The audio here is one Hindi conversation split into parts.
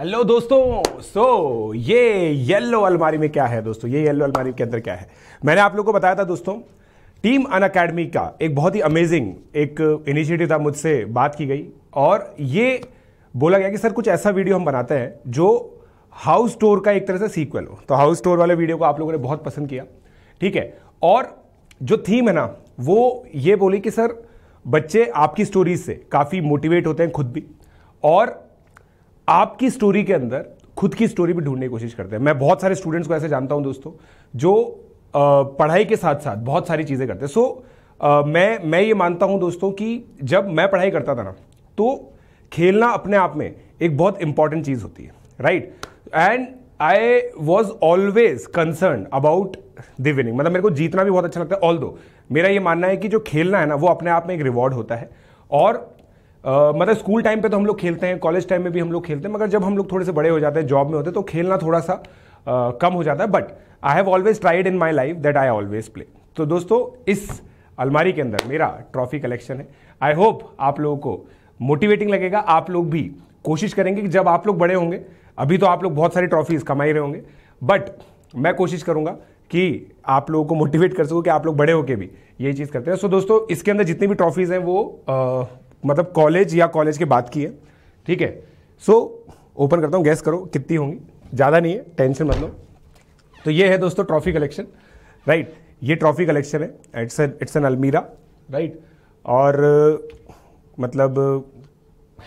हेलो दोस्तों सो so, ये येलो अलमारी में क्या है दोस्तों ये येलो अलमारी के अंदर क्या है मैंने आप लोगों को बताया था दोस्तों टीम अन अकेडमी का एक बहुत ही अमेजिंग एक इनिशिएटिव था मुझसे बात की गई और ये बोला गया कि सर कुछ ऐसा वीडियो हम बनाते हैं जो हाउस टोर का एक तरह से सीक्वल हो तो हाउस टोर वाले वीडियो को आप लोगों ने बहुत पसंद किया ठीक है और जो थीम है ना वो ये बोली कि सर बच्चे आपकी स्टोरीज से काफ़ी मोटिवेट होते हैं खुद भी और आपकी स्टोरी के अंदर खुद की स्टोरी भी ढूंढने की कोशिश करते हैं मैं बहुत सारे स्टूडेंट्स को ऐसे जानता हूं दोस्तों जो पढ़ाई के साथ साथ बहुत सारी चीज़ें करते हैं सो मैं मैं ये मानता हूं दोस्तों कि जब मैं पढ़ाई करता था ना तो खेलना अपने आप में एक बहुत इंपॉर्टेंट चीज़ होती है right and I was always concern about the winning मतलब मेरे को जीतना भी बहुत अच्छा लगता है ऑल दो मेरा ये मानना है कि जो खेलना है ना वो अपने आप में एक रिवॉर्ड होता है और Uh, मतलब स्कूल टाइम पे तो हम लोग खेलते हैं कॉलेज टाइम में भी हम लोग खेलते हैं मगर जब हम लोग थोड़े से बड़े हो जाते हैं जॉब में होते हैं तो खेलना थोड़ा सा uh, कम हो जाता है but I have always tried in my life that I always play तो दोस्तों इस अलमारी के अंदर मेरा ट्रॉफी कलेक्शन है आई होप आप लोगों को मोटिवेटिंग लगेगा आप लोग भी कोशिश करेंगे कि जब आप लोग बड़े होंगे अभी तो आप लोग बहुत सारी ट्रॉफीज कमा रहे होंगे बट मैं कोशिश करूंगा कि आप लोगों को मोटिवेट कर सकूँ कि आप लोग बड़े होकर भी ये चीज़ करते हैं सो so, दोस्तों इसके अंदर जितनी भी ट्रॉफीज़ हैं वो आ, मतलब कॉलेज या कॉलेज के बाद की है ठीक है सो ओपन करता हूँ गैस करो कितनी होंगी ज़्यादा नहीं है टेंशन मतलब तो ये है दोस्तों ट्रॉफी कलेक्शन राइट ये ट्रॉफी कलेक्शन है इट्स इट्स एन अलमीरा राइट और मतलब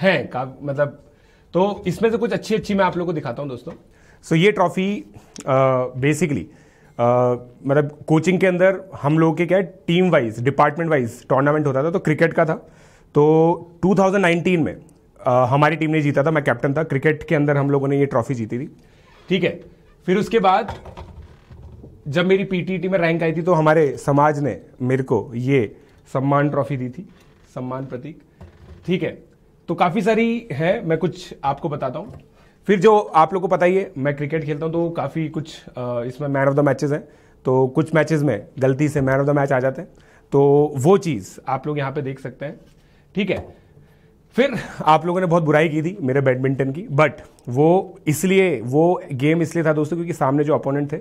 है का मतलब तो इसमें से कुछ अच्छी अच्छी मैं आप लोगों को दिखाता हूँ दोस्तों सो ये ट्रॉफी बेसिकली मतलब कोचिंग के अंदर हम लोग के क्या है team wise department wise tournament होता था तो क्रिकेट का था तो 2019 में आ, हमारी टीम ने जीता था मैं कैप्टन था क्रिकेट के अंदर हम लोगों ने ये ट्रॉफी जीती थी ठीक है फिर उसके बाद जब मेरी पीटीटी में रैंक आई थी तो हमारे समाज ने मेरे को ये सम्मान ट्रॉफी दी थी सम्मान प्रतीक ठीक है तो काफ़ी सारी है मैं कुछ आपको बताता हूँ फिर जो आप लोग को पता ही है मैं क्रिकेट खेलता हूँ तो काफ़ी कुछ इसमें मैन ऑफ द मैचेस हैं तो कुछ मैचेस में गलती से मैन ऑफ द मैच आ जाते हैं तो वो चीज़ आप लोग यहाँ पे देख सकते हैं ठीक है फिर आप लोगों ने बहुत बुराई की थी मेरे बैडमिंटन की बट वो इसलिए वो गेम इसलिए था दोस्तों क्योंकि सामने जो अपोनेंट थे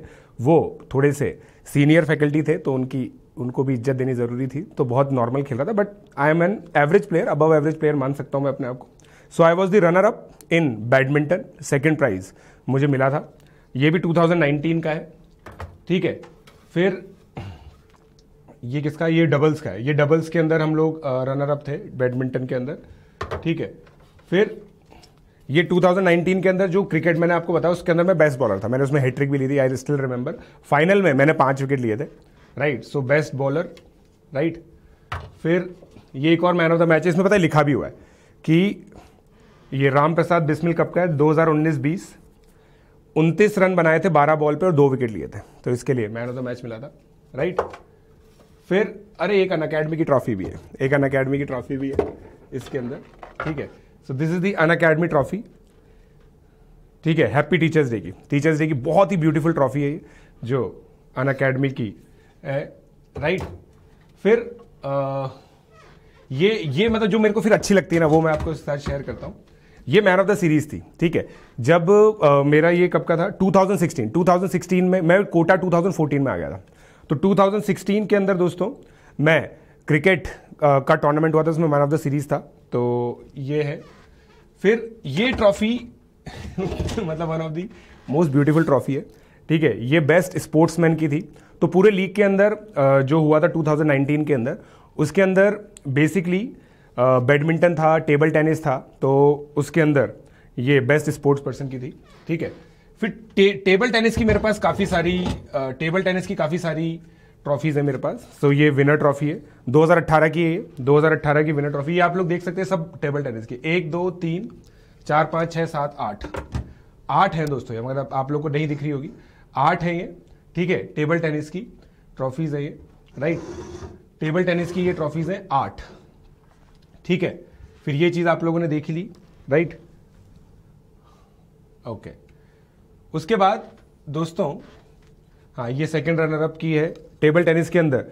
वो थोड़े से सीनियर फैकल्टी थे तो उनकी उनको भी इज्जत देनी ज़रूरी थी तो बहुत नॉर्मल खेल रहा था but I am an average player above average player मान सकता हूँ मैं अपने आप को so I was the runner up in badminton second prize मुझे मिला था ये भी 2019 का है ठीक है फिर ये किसका ये डबल्स का है ये डबल्स के अंदर हम लोग रनर अप थे बैडमिंटन के अंदर ठीक है फिर ये 2019 के अंदर जो क्रिकेट मैंने आपको बताया उसके अंदर मैं बेस्ट बॉलर था मैंने उसमें हैट्रिक भी ली थी आई स्टिल रिमेंबर फाइनल में मैंने पांच विकेट लिए थे right so best bowler right फिर ये एक और मैन ऑफ द मैच इसमें पता है लिखा भी हुआ है कि ये राम प्रसाद बिस्मिल कप का है दो हज़ार उन्नीस बीस उनतीस रन बनाए थे बारह बॉल पे और दो विकेट लिए थे तो इसके लिए मैन ऑफ द मैच मिला था राइट फिर अरे एक अन अकेडमी की ट्रॉफी भी है एक अन अकेडमी की ट्रॉफी भी है इसके अंदर ठीक है सो दिस इज दी अन अकेडमी ट्रॉफी ठीक है हैप्पी टीचर्स डे की टीचर्स डे की बहुत ही ब्यूटीफुल ट्रॉफी है ये जो अन अकेडमी की है राइट फिर आ, ये ये मतलब जो मेरे को फिर अच्छी लगती है ना वो मैं आपको साथ शेयर करता हूँ ये मैन ऑफ द सीरीज थी ठीक है जब आ, मेरा ये कब का था 2016 2016 में मैं कोटा 2014 में आ गया था तो 2016 के अंदर दोस्तों मैं क्रिकेट का टूर्नामेंट हुआ था उसमें मैन ऑफ द सीरीज था तो ये है फिर ये ट्रॉफी मतलब one of the most beautiful trophy है ठीक है ये बेस्ट स्पोर्ट्समैन की थी तो पूरे लीग के अंदर जो हुआ था 2019 के अंदर उसके अंदर बेसिकली बैडमिंटन था टेबल टेनिस था तो उसके अंदर ये बेस्ट स्पोर्ट्स पर्सन की थी ठीक है फिर टे, टेबल टेनिस की मेरे पास काफ़ी सारी टेबल टेनिस की काफ़ी सारी ट्रॉफीज़ है मेरे पास सो so, ये विनर ट्रॉफी है 2018 की है 2018 की विनर ट्रॉफी ये आप लोग देख सकते हैं सब टेबल टेनिस की एक दो तीन चार पाँच छः सात आठ आठ हैं दोस्तों ये मगर मतलब आप लोग को नहीं दिख रही होगी आठ हैं ये ठीक है टेबल टेनिस की ट्रॉफीज़ है ये राइट टेबल टेनिस की ये ट्रॉफीज़ हैं आठ ठीक है फिर ये चीज़ आप लोगों ने देखी ली राइट ओके उसके बाद दोस्तों हाँ ये सेकेंड रनर अप की है टेबल टेनिस के अंदर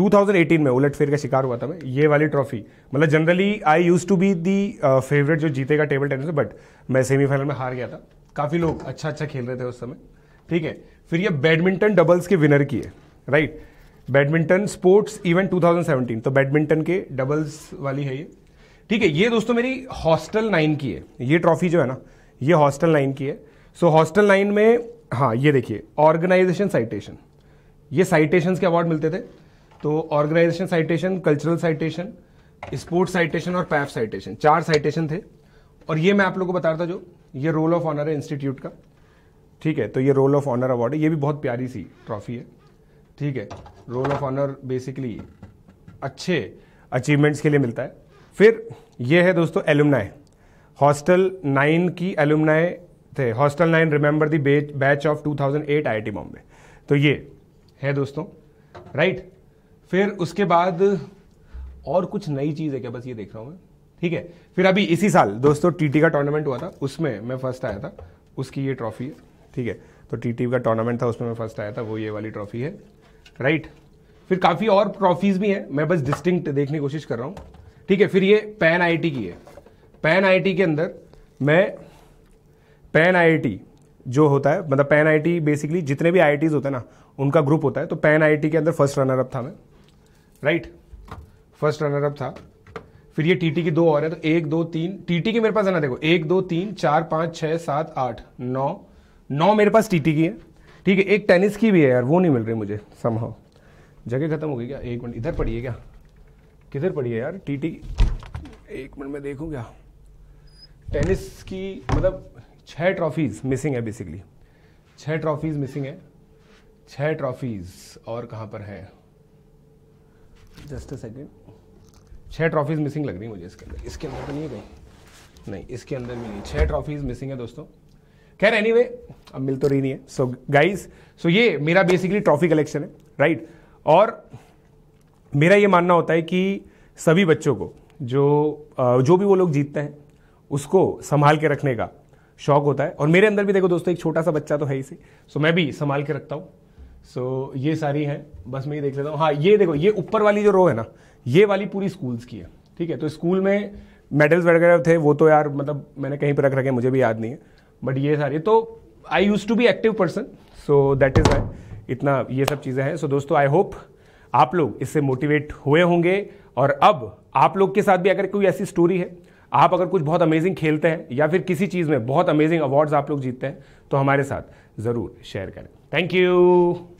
2018 में उलट फेर का शिकार हुआ था मैं ये वाली ट्रॉफी मतलब generally I use to be the favourite जो जीतेगा टेबल टेनिस बट मैं सेमीफाइनल में हार गया था काफ़ी लोग अच्छा अच्छा खेल रहे थे उस समय ठीक है फिर ये बैडमिंटन डबल्स के विनर की है राइट बैडमिंटन स्पोर्ट्स इवेंट 2017 तो बैडमिंटन के डबल्स वाली है ये ठीक है ये दोस्तों मेरी हॉस्टल नाइन की है ये ट्रॉफी जो है ना ये हॉस्टल नाइन की है सो हॉस्टल लाइन में हाँ ये देखिए ऑर्गेनाइजेशन साइटेशन ये साइटेशन के अवार्ड मिलते थे तो organisation citation cultural citation sports citation और पैफ साइटेशन चार साइटेशन थे और ये मैं आप लोगों को बता रहा था जो ये रोल ऑफ ऑनर है इंस्टीट्यूट का ठीक है तो ये रोल ऑफ ऑनर अवार्ड है ये भी बहुत प्यारी सी ट्रॉफी है ठीक है रोल ऑफ ऑनर बेसिकली अच्छे अचीवमेंट्स के लिए मिलता है फिर ये है दोस्तों एलुमनाय हॉस्टल नाइन की एलुमनाय थे hostel nine remember the batch of 2008 IIT Bombay तो ये है दोस्तों राइट फिर उसके बाद और कुछ नई चीज़ है क्या बस ये देख रहा हूँ मैं ठीक है फिर अभी इसी साल दोस्तों टीटी का टूर्नामेंट हुआ था उसमें मैं फर्स्ट आया था उसकी ये ट्रॉफी है ठीक है तो टीटी का टूर्नामेंट था उसमें मैं फर्स्ट आया था वो ये वाली ट्रॉफी है राइट फिर काफ़ी और ट्रॉफीज़ भी हैं मैं बस डिस्टिंक्ट देखने की कोशिश कर रहा हूँ ठीक है फिर ये पैन आई की है पैन आई के अंदर मैं पैन आई जो होता है मतलब पैन आई बेसिकली जितने भी आई होते हैं ना उनका ग्रुप होता है तो पैन आई के अंदर फर्स्ट रनर अप था मैं राइट फर्स्ट रनर अप था फिर ये टीटी की दो और है तो एक दो तीन टीटी की मेरे पास है ना देखो एक दो तीन चार पांच छह सात आठ नौ नौ मेरे पास टीटी की है ठीक है एक टेनिस की भी है यार वो नहीं मिल रही मुझे समहाव जगह खत्म हो गई क्या एक मिनट इधर पड़ी है क्या किधर पड़ी है यार टीटी एक मिनट में देखूँ क्या टेनिस की मतलब छह ट्रॉफीज़ मिसिंग है बेसिकली छह ट्रॉफीज़ मिसिंग है छह ट्रॉफीज़ और कहाँ पर है जस्ट अ सेकेंड छह ट्रॉफीज़ मिसिंग लग रही मुझे इसके अंदर इसके अंदर तो नहीं है कहीं नहीं इसके अंदर भी नहीं छह ट्रॉफीज़ मिसिंग है दोस्तों खैर एनी anyway, अब मिल तो रही नहीं है सो गाइज सो ये मेरा बेसिकली ट्रॉफी कलेक्शन है राइट right? और मेरा ये मानना होता है कि सभी बच्चों को जो जो भी वो लोग जीतते हैं उसको संभाल के रखने का शौक होता है और मेरे अंदर भी देखो दोस्तों एक छोटा सा बच्चा तो है ही से सो मैं भी संभाल के रखता हूँ सो ये सारी हैं बस मैं ये देख लेता हूँ हाँ ये देखो ये ऊपर वाली जो रो है ना ये वाली पूरी स्कूल्स की है ठीक है तो स्कूल में मेडल्स वगैरह थे वो तो यार मतलब मैंने कहीं पर रख रखे मुझे भी याद नहीं है बट ये सारी तो I use to be active person so that is why इतना ये सब चीज़ें हैं सो so, दोस्तों आई होप आप लोग इससे मोटिवेट हुए होंगे और अब आप लोग के साथ भी अगर कोई ऐसी स्टोरी है आप अगर कुछ बहुत अमेजिंग खेलते हैं या फिर किसी चीज़ में बहुत अमेजिंग अवार्ड्स आप लोग जीतते हैं तो हमारे साथ ज़रूर शेयर करें थैंक यू